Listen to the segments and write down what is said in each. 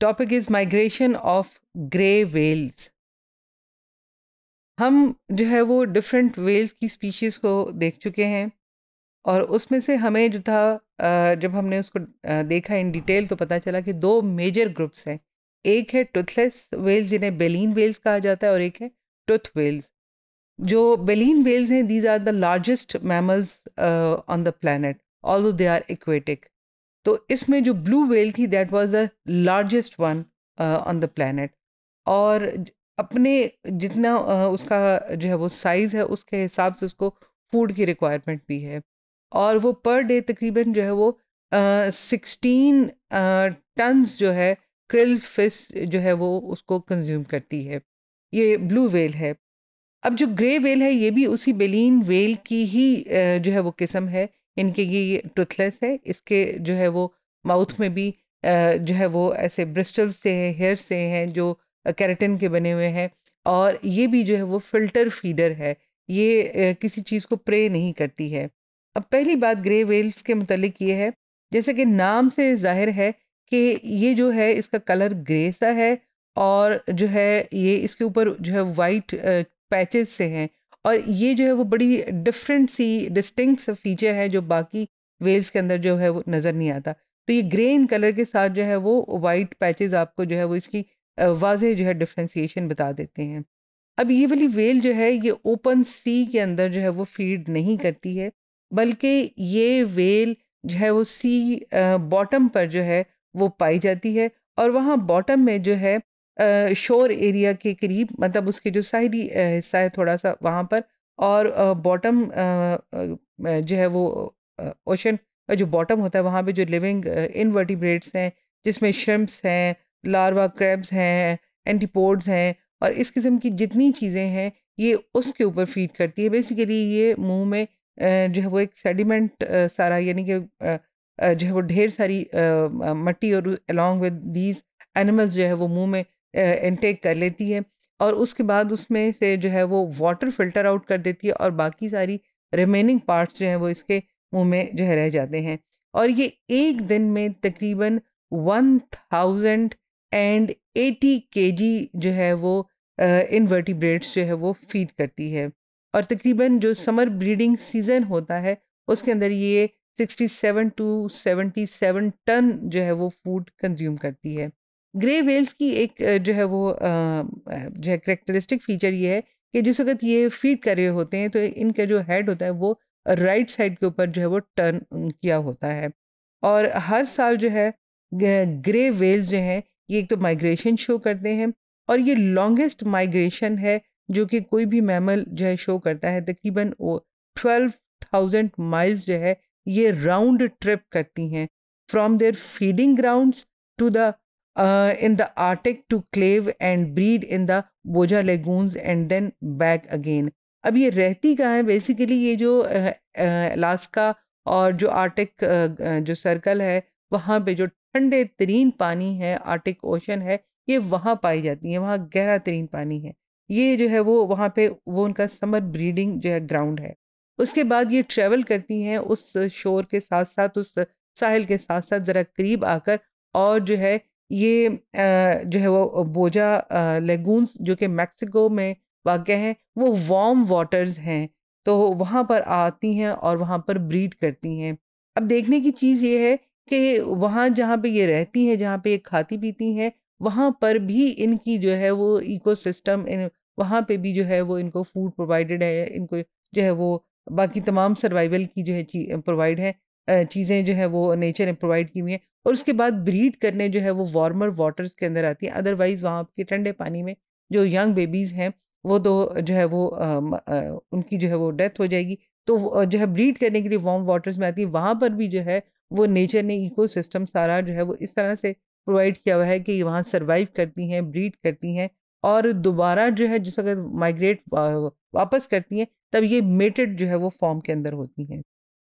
Topic is migration of grey whales हम जो है वो डिफरेंट वेल्स की स्पीशीज़ को देख चुके हैं और उसमें से हमें जो था जब हमने उसको देखा इन डिटेल तो पता चला कि दो मेजर ग्रुप्स हैं एक है टुथलेस वेल्स जिन्हें बेलिन वेल्स कहा जाता है और एक है टुथ वेल्स जो बेलिन वेल्स हैं these are the largest mammals on the planet all they are aquatic तो इसमें जो ब्लू वेल थी that was the largest one on the planet और अपने जितना uh, उसका जो है वो साइज़ है उसके हिसाब से उसको फूड की रिक्वायरमेंट भी है और वो पर डे तकरीबन जो है वो सिक्सटीन uh, टन्स uh, जो है क्रिल फिश जो है वो उसको कंज्यूम करती है ये ब्लू वेल है अब जो ग्रे वेल है ये भी उसी बेलिन वेल की ही uh, जो है वो किस्म है इनके ये टूथलेस है इसके जो है वो माउथ में भी जो है वो ऐसे ब्रिस्टल से है हेयर से हैं जो कैरेटिन के बने हुए हैं और ये भी जो है वो फिल्टर फीडर है ये किसी चीज़ को प्रे नहीं करती है अब पहली बात ग्रे वेल्स के मतलब ये है जैसे कि नाम से जाहिर है कि ये जो है इसका कलर ग्रे सा है और जो है ये इसके ऊपर जो है वाइट पैचेस से हैं और ये जो है वो बड़ी डिफरेंट सी डिस्टिंक्ट फीचर है जो बाकी वेल्स के अंदर जो है वो नज़र नहीं आता तो ये ग्रे इन कलर के साथ जो है वो वाइट पैचेस आपको जो है वो इसकी वाजह जो है डिफ्रेंसीशन बता देते हैं अब ये वाली वेल जो है ये ओपन सी के अंदर जो है वो फीड नहीं करती है बल्कि ये वेल जो है वो सी बॉटम पर जो है वो पाई जाती है और वहाँ बॉटम में जो है शोर एरिया के करीब मतलब उसके जो साहरी हिस्सा है थोड़ा सा वहाँ पर और बॉटम जो है वो ओशन का जो बॉटम होता है वहाँ पे जो लिविंग इनवर्टिब्रेट्स हैं जिसमें श्रम्प्स हैं लार्वा क्रैब्स हैं एंटीपोड्स हैं और इस किस्म की जितनी चीज़ें हैं ये उसके ऊपर फीड करती है बेसिकली ये मुंह में जो है वो एक सेडिमेंट सारा यानी कि जो है वो ढेर सारी मट्टी और अलॉन्ग विद दीज एनिमल्स जो है वो मुंह में इनटेक कर लेती है और उसके बाद उसमें से जो है वो वाटर फिल्टर आउट कर देती है और बाकी सारी रिमेनिंग पार्ट्स जो हैं वो इसके मुंह में जो है रह जाते हैं और ये एक दिन में तकरीबन वन थाउजेंड एंड एटी के जो है वो इनवर्टिब्रेट्स जो है वो फीड करती है और तकरीबन जो समर ब्रीडिंग सीज़न होता है उसके अंदर ये sixty seven to seventy seven ton जो है वो फूड कंज्यूम करती है ग्रे वेल्स की एक जो है वो जो है करेक्टरिस्टिक फीचर ये है कि जिस वक्त ये फीड कर रहे होते हैं तो इनका जो हेड होता है वो राइट साइड के ऊपर जो है वो टर्न किया होता है और हर साल जो है ग्रे वेल्स जो हैं ये एक तो माइग्रेशन शो करते हैं और ये लॉन्गेस्ट माइग्रेशन है जो कि कोई भी मैमल जो है शो करता है तकरीबन वो ट्वेल्व थाउजेंड माइल्स जो है ये राउंड ट्रिप करती हैं from their feeding grounds to the uh, in the Arctic to clave and breed in the Boja lagoons and then back again. अब ये रहती कहाँ है बेसिकली ये जो अलास्का uh, uh, और जो आर्टिक uh, जो सर्कल है वहाँ पे जो ठंडे तरीन पानी है आर्टिक ओशन है ये वहाँ पाई जाती है वहाँ गहरा तरीन पानी है ये जो है वो वहाँ पे वो उनका समर ब्रीडिंग जो है ग्राउंड है उसके बाद ये ट्रेवल करती हैं उस शोर के साथ साथ उस साहिल के साथ साथ ज़रा करीब आकर और जो है ये जो है वो बोजा लेगून्स जो कि मैक्सिको में वाक़ हैं वो वार्म वाटर्स हैं तो वहाँ पर आती हैं और वहाँ पर ब्रीड करती हैं अब देखने की चीज़ ये है कि वहाँ जहाँ पे ये रहती हैं जहाँ पे ये खाती पीती हैं वहाँ पर भी इनकी जो है वो इकोसिस्टम इन वहाँ पे भी जो है वो इनको फूड प्रोवाइडेड है इनको जो है वो बाकी तमाम सर्वाइवल की जो है प्रोवाइड है चीज़ें जो है वो नेचर ने प्रोवाइड की हुई हैं और उसके बाद ब्रीड करने जो है वो वार्मर वाटर्स के अंदर आती हैं अदरवाइज़ वहाँ के ठंडे पानी में जो यंग बेबीज़ हैं वो तो जो है वो आ, आ, उनकी जो है वो डेथ हो जाएगी तो जो है ब्रीड करने के लिए वार्म वाटर्स में आती है वहाँ पर भी जो है वो नेचर ने इको सारा जो है वो इस तरह से प्रोवाइड किया हुआ है कि वहाँ सर्वाइव करती हैं ब्रीड करती हैं और दोबारा जो है जिस वक्त माइग्रेट वापस करती हैं तब ये मेटेड जो है वो फॉर्म के अंदर होती हैं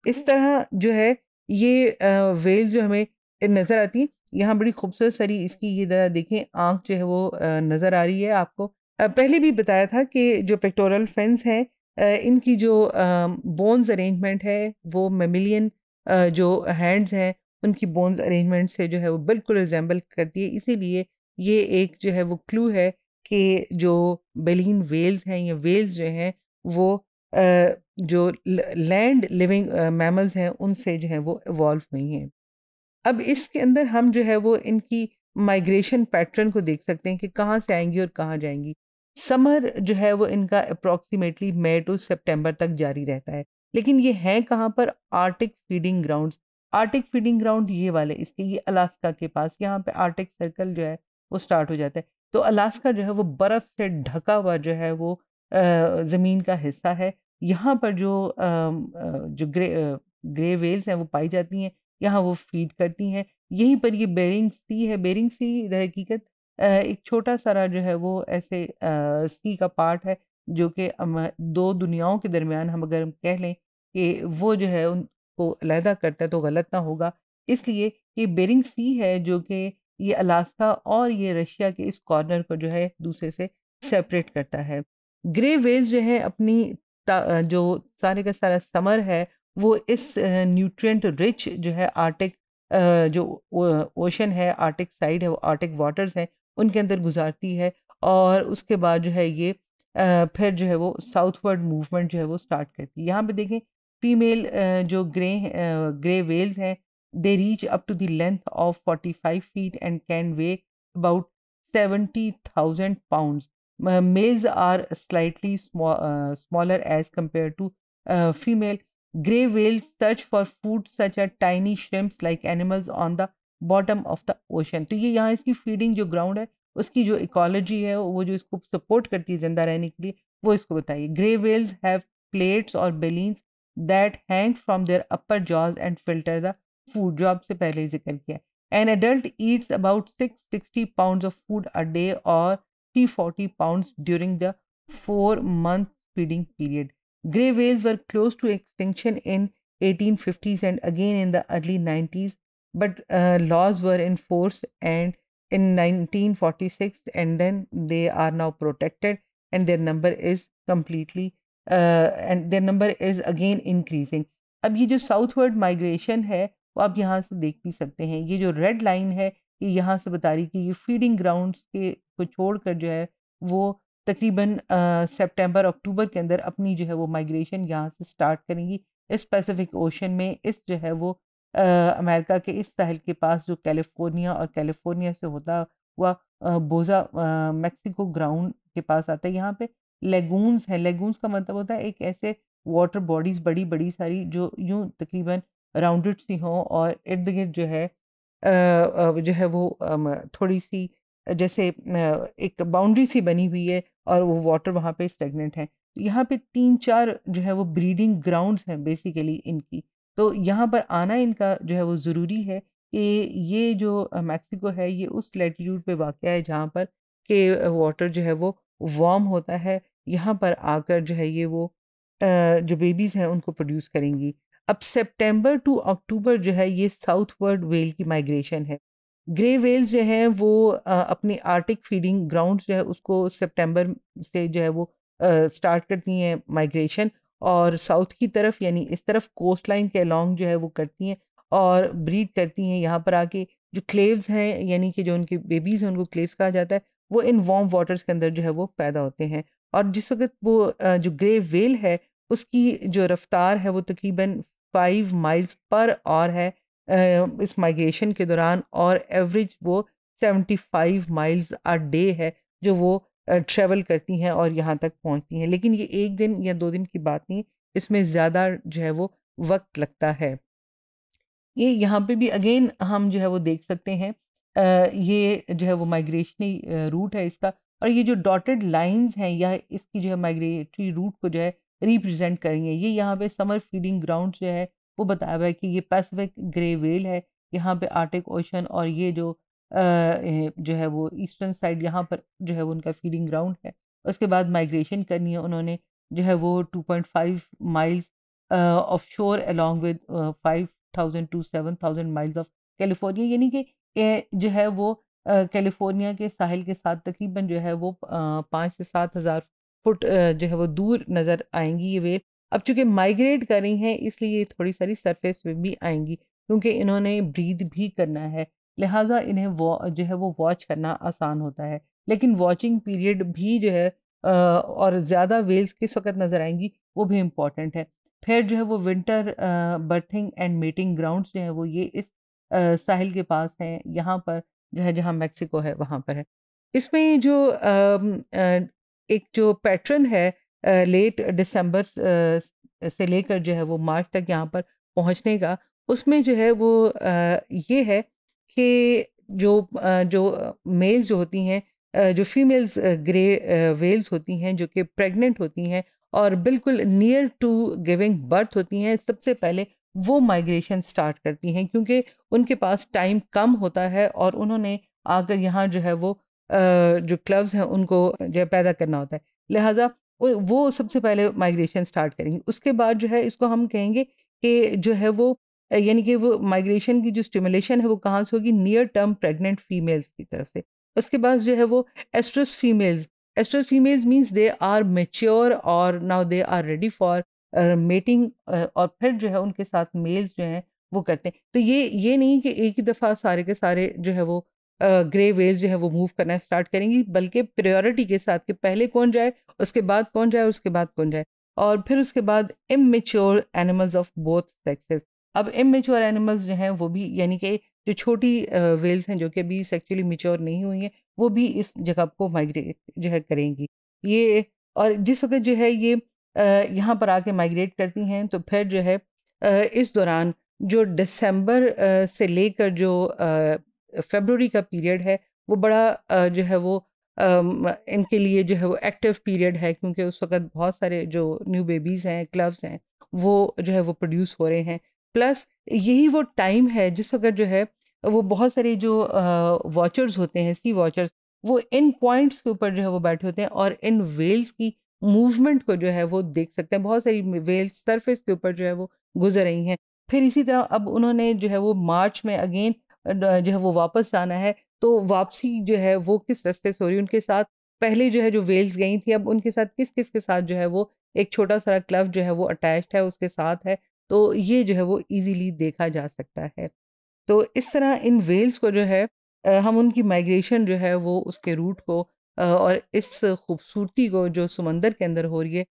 इस तरह जो है ये वेल्स जो हमें नज़र आती हैं यहाँ बड़ी खूबसूरत सारी इसकी ये ज़रा देखें आँख जो है वो नज़र आ रही है आपको पहले भी बताया था कि जो पेक्टोरल फेंस है इनकी जो बोन्स अरेंजमेंट है वो मेमिलियन जो हैंड्स हैं उनकी बोन्स अरेंजमेंट से जो है वो बिल्कुल रिजेंबल करती है इसीलिए ये एक जो है वो क्लू है कि जो बेलिन वेल्स हैं या वेल्स जो हैं वो जो लैंड लिविंग मैमल्स हैं उनसे जो है वो इवॉल्व हुई हैं अब इसके अंदर हम जो है वो इनकी माइग्रेशन पैटर्न को देख सकते हैं कि कहाँ से आएंगी और कहाँ जाएंगी समर जो है वो इनका अप्रॉक्सीमेटली मई टू सितंबर तक जारी रहता है लेकिन ये हैं कहाँ पर Arctic feeding ground Arctic feeding ground ये वाले इसके ये अलास्का के पास यहाँ पे आर्टिक सर्कल जो है वो स्टार्ट हो जाता है तो अलास्का जो है वो बर्फ़ से ढका हुआ जो है वो ज़मीन का हिस्सा है यहाँ पर जो जो ग्रे ग्रे वेल्स हैं वो पाई जाती हैं यहाँ वो फीड करती हैं यहीं पर ये बेरिंग सी है बेरिंग सी दर हकीकत एक छोटा सारा जो है वो ऐसे सी का पार्ट है जो कि दो दुनियाओं के दरमियान हम अगर कह लें कि वो जो है उनको अलहदा करता है तो गलत ना होगा इसलिए ये बेरिंग सी है जो कि ये अलास्का और ये रशिया के इस कॉर्नर को जो है दूसरे से सेपरेट करता है ग्रे वेज जो है अपनी जो सारे का सारा समर है वो इस न्यूट्रिएंट रिच जो है आर्टिक जो ओशन है आर्टिक साइड है वो आर्टिक वाटर्स हैं उनके अंदर गुजारती है और उसके बाद जो है ये फिर जो है वो साउथवर्ड मूवमेंट जो है वो स्टार्ट करती है यहाँ पे देखें फीमेल जो ग्रे ग्रे वेल्स हैं दे रीच अप टू देंथ length of five feet and can weigh about seventy thousand pounds males are slightly small, uh, smaller as compared to uh, female. Grey whales search for food such as tiny shrimps like animals on the bottom of the ocean. So this is feeding jo ground. Hai, uski jo ecology hai, wo jo isko support karti hai, ke liye, wo isko Grey whales have plates or baleens that hang from their upper jaws and filter the food job. An adult eats about 660 pounds of food a day or 40 pounds during the four month feeding period. Grey whales were close to extinction in 1850s and again in the early 90s, but uh, laws were enforced and in 1946 and then they are now protected and their number is completely uh, and their number is again increasing. अब ये जो southward migration है वो आप यहाँ से देख भी सकते हैं ये जो red line है ये यहाँ से बता रही कि ये feeding grounds के को छोड़कर जो है वो तकरीबन सितंबर अक्टूबर के अंदर अपनी जो है वो माइग्रेशन यहाँ से स्टार्ट करेंगी इस पैसिफिक ओशन में इस जो है वो आ, अमेरिका के इस साहल के पास जो कैलिफोर्निया और कैलिफोर्निया से होता हुआ बोजा मैक्सिको ग्राउंड के पास आता है यहाँ पे लेगूनस हैं लेगूनस का मतलब होता है एक ऐसे वाटर बॉडीज़ बड़ी बड़ी सारी जो यूँ तकरीबन राउंडेड सी हों और इर्द गिर्द जो है आ, जो है वो थोड़ी सी जैसे एक बाउंड्री सी बनी हुई है और वो वाटर वहाँ पे स्टेगनेंट है यहाँ पे तीन चार जो है वो ब्रीडिंग ग्राउंड्स हैं बेसिकली इनकी तो यहाँ पर आना इनका जो है वो ज़रूरी है कि ये जो मैक्सिको है ये उस लेटीट्यूड पे वाक़ है जहाँ पर के वाटर जो है वो वार्म होता है यहाँ पर आकर जो है ये वो जो बेबीज़ हैं उनको प्रोड्यूस करेंगी अब सितंबर टू अक्टूबर जो है ये साउथ वेल की माइग्रेशन है ग्रे वेल्स जो है वो अपनी आर्टिक फीडिंग ग्राउंड जो है उसको सितंबर से जो है वो स्टार्ट करती हैं माइग्रेशन और साउथ की तरफ यानी इस तरफ कोस्ट लाइन के अलॉन्ग जो है वो करती हैं और ब्रीड करती हैं यहाँ पर आके जो क्लेव्स हैं यानी कि जो उनके बेबीज़ हैं उनको क्लेव्स कहा जाता है वो इन वार्म वाटर्स के अंदर जो है वो पैदा होते हैं और जिस वक्त वो जो ग्रे वेल है उसकी जो रफ्तार है वो तकरीबन फाइव माइल्स पर आवर है इस माइग्रेशन के दौरान और एवरेज वो 75 माइल्स अ डे है जो वो ट्रेवल करती हैं और यहाँ तक पहुँचती हैं लेकिन ये एक दिन या दो दिन की बात नहीं इसमें ज़्यादा जो है वो वक्त लगता है ये यहाँ पे भी अगेन हम जो है वो देख सकते हैं ये जो है वो माइग्रेशनी रूट है इसका और ये जो डॉटेड लाइंस हैं या इसकी जो है माइग्रेटरी रूट को जो है रिप्रेजेंट करेंगे ये यहाँ पे समर फीडिंग ग्राउंड जो है वो बताया हुआ है कि ये पैसिफिक ग्रे वेल है यहाँ पे आर्टिक ओशन और ये जो आ, जो है वो ईस्टर्न साइड यहाँ पर जो है वो उनका फीडिंग ग्राउंड है उसके बाद माइग्रेशन करनी है उन्होंने जो है वो 2.5 miles off shore along with 5,000 to 7,000 miles off California यानी कि जो है वो कैलिफोर्निया के साहिल के साथ तकरीबन जो है वो पाँच से सात हज़ार फुट जो है वो दूर नज़र आएंगी ये वेल अब चूंकि माइग्रेट करी हैं इसलिए ये थोड़ी सारी सरफेस पे भी आएंगी क्योंकि इन्होंने ब्रीद भी करना है लिहाजा इन्हें वो जो है वो वॉच करना आसान होता है लेकिन वॉचिंग पीरियड भी जो है और ज़्यादा वेल्स किस वक्त नज़र आएंगी वो भी इम्पॉर्टेंट है फिर जो है वो winter birthing and mating grounds जो है वो ये इस साहिल के पास हैं यहाँ पर जो है जहाँ मैक्सिको है वहाँ पर है इसमें जो एक जो पैटर्न है लेट दिसंबर से लेकर जो है वो मार्च तक यहाँ पर पहुँचने का उसमें जो है वो ये है कि जो जो मेल्स जो होती हैं जो फीमेल्स ग्रे वेल्स होती हैं जो कि प्रेग्नेंट होती हैं और बिल्कुल नियर टू गिविंग बर्थ होती हैं सबसे पहले वो माइग्रेशन स्टार्ट करती हैं क्योंकि उनके पास टाइम कम होता है और उन्होंने आकर यहाँ जो है वो जो क्लब्स हैं उनको जो है पैदा करना होता है लिहाजा वो सबसे पहले माइग्रेशन स्टार्ट करेंगे उसके बाद जो है इसको हम कहेंगे कि जो है वो यानी कि वो माइग्रेशन की जो स्टिमुलेशन है वो कहाँ से होगी नियर टर्म प्रेग्नेंट फीमेल्स की तरफ से उसके बाद जो है वो oestrus females oestrus females means they are mature और now they are ready for mating और फिर जो है उनके साथ मेल्स जो हैं वो करते हैं तो ये ये नहीं कि एक ही दफ़ा सारे के सारे जो है वो ग्रे वेल जो है वो मूव करना स्टार्ट करेंगी बल्कि प्रायोरिटी के साथ कि पहले कौन जाए उसके बाद कौन जाए उसके बाद कौन जाए और फिर उसके बाद immature animals of both sexes अब इमेच्योर एनिमल्स जो हैं वो भी यानी कि जो छोटी वेल्स हैं जो कि अभी सेक्चुअली मेच्योर नहीं हुई हैं वो भी इस जगह को माइग्रेट जो है करेंगी ये और जिस वक्त जो है ये यहाँ पर आके माइग्रेट करती हैं तो फिर जो है इस दौरान जो दिसंबर से लेकर जो फेबररी का पीरियड है वो बड़ा जो है वो इनके लिए जो है वो एक्टिव पीरियड है क्योंकि उस वक्त बहुत सारे जो न्यू बेबीज़ हैं क्लब्स हैं वो जो है वो प्रोड्यूस हो रहे हैं प्लस यही वो टाइम है जिस वक्त जो है वो बहुत सारे जो वॉचर्स होते हैं सी वॉचर्स वो इन पॉइंट्स के ऊपर जो है वो बैठे होते हैं और इन वेल्स की मूवमेंट को जो है वो देख सकते हैं बहुत सारी वेल्स सरफेस के ऊपर जो है वो गुजर रही हैं फिर इसी तरह अब उन्होंने जो है वो मार्च में अगेन जो है वो वापस आना है तो वापसी जो है वो किस रास्ते से हो रही उनके साथ पहले जो है जो वेल्स गई थी अब उनके साथ किस किस के साथ जो है वो एक छोटा सा क्लब जो है वो अटैच्ड है उसके साथ है तो ये जो है वो इजीली देखा जा सकता है तो इस तरह इन वेल्स को जो है हम उनकी माइग्रेशन जो है वो उसके रूट को और इस खूबसूरती को जो समंदर के अंदर हो रही है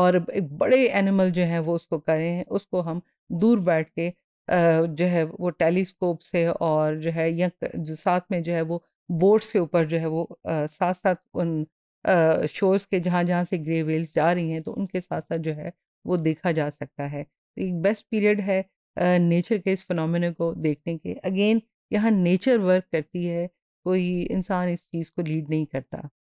और एक बड़े एनिमल जो है वो उसको करें उसको हम दूर बैठ के जो है वो टेलीस्कोप से और जो है या जो साथ में जो है वो बोर्ड्स के ऊपर जो है वो साथ साथ उन शोज़ के जहाँ जहाँ से ग्रे वेल्स जा रही हैं तो उनके साथ साथ जो है वो देखा जा सकता है तो एक बेस्ट पीरियड है नेचर के इस फिनोमेना को देखने के अगेन यहाँ नेचर वर्क करती है कोई इंसान इस चीज़ को लीड नहीं करता